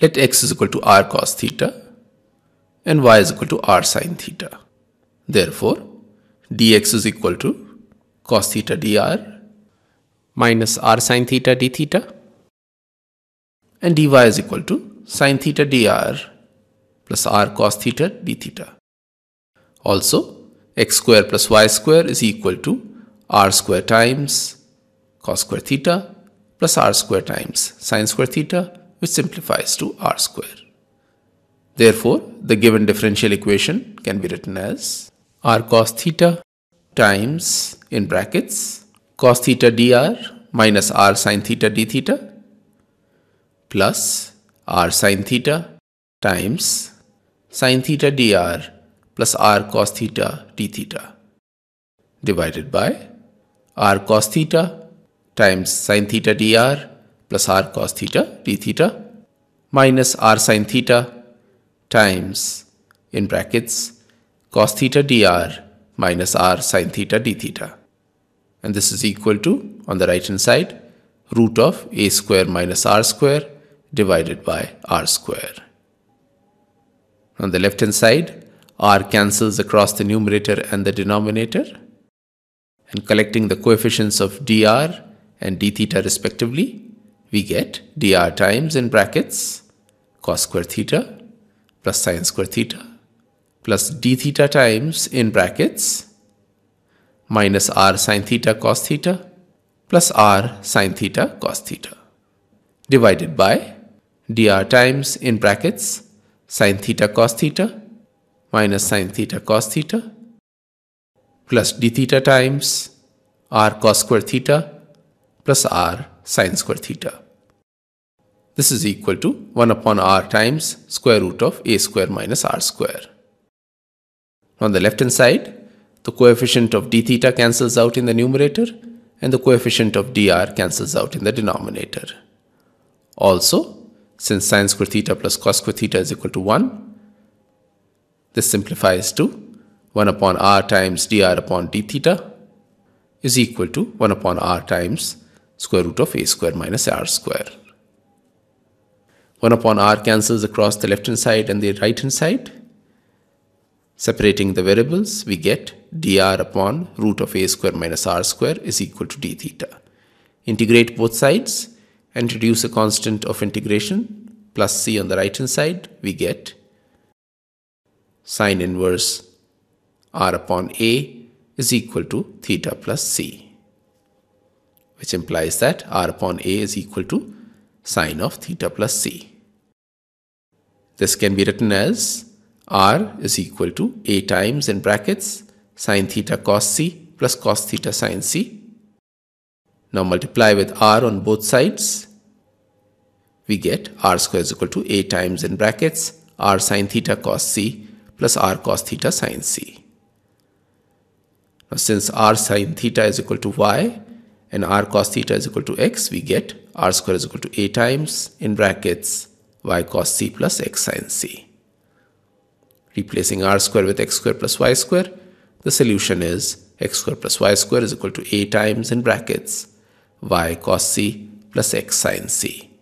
Let x is equal to r cos theta and y is equal to r sine theta. Therefore, dx is equal to cos theta dr minus r sine theta d theta and dy is equal to sine theta dr plus r cos theta d theta. Also, x square plus y square is equal to r square times cos square theta plus r square times sine square theta which simplifies to r square. Therefore, the given differential equation can be written as r cos theta times in brackets cos theta dr minus r sin theta d theta plus r sin theta times sin theta dr plus r cos theta d theta divided by r cos theta times sin theta dr plus r cos theta d theta minus r sine theta times in brackets cos theta dr minus r sine theta d theta. And this is equal to, on the right hand side, root of a square minus r square divided by r square. On the left hand side, r cancels across the numerator and the denominator. And collecting the coefficients of dr and d theta respectively, we get dr times in brackets cos square theta plus sine square theta plus d theta times in brackets minus r sine theta cos theta plus r sine theta cos theta divided by dr times in brackets sine theta cos theta minus sine theta cos theta plus d theta times r cos square theta plus r sine square theta. This is equal to 1 upon r times square root of a square minus r square. On the left hand side, the coefficient of d theta cancels out in the numerator and the coefficient of dr cancels out in the denominator. Also, since sine square theta plus cos square theta is equal to 1, this simplifies to 1 upon r times dr upon d theta is equal to 1 upon r times square root of a square minus r square. 1 upon r cancels across the left hand side and the right hand side. Separating the variables, we get dr upon root of a square minus r square is equal to d theta. Integrate both sides and reduce a constant of integration plus c on the right hand side, we get sine inverse r upon a is equal to theta plus c, which implies that r upon a is equal to sine of theta plus c. This can be written as r is equal to a times in brackets sine theta cos c plus cos theta sine c. Now multiply with r on both sides. We get r square is equal to a times in brackets r sine theta cos c plus r cos theta sine c. Now since r sine theta is equal to y and r cos theta is equal to x, we get r square is equal to a times in brackets y cos c plus x sin c. Replacing r square with x square plus y square, the solution is x square plus y square is equal to a times in brackets y cos c plus x sin c.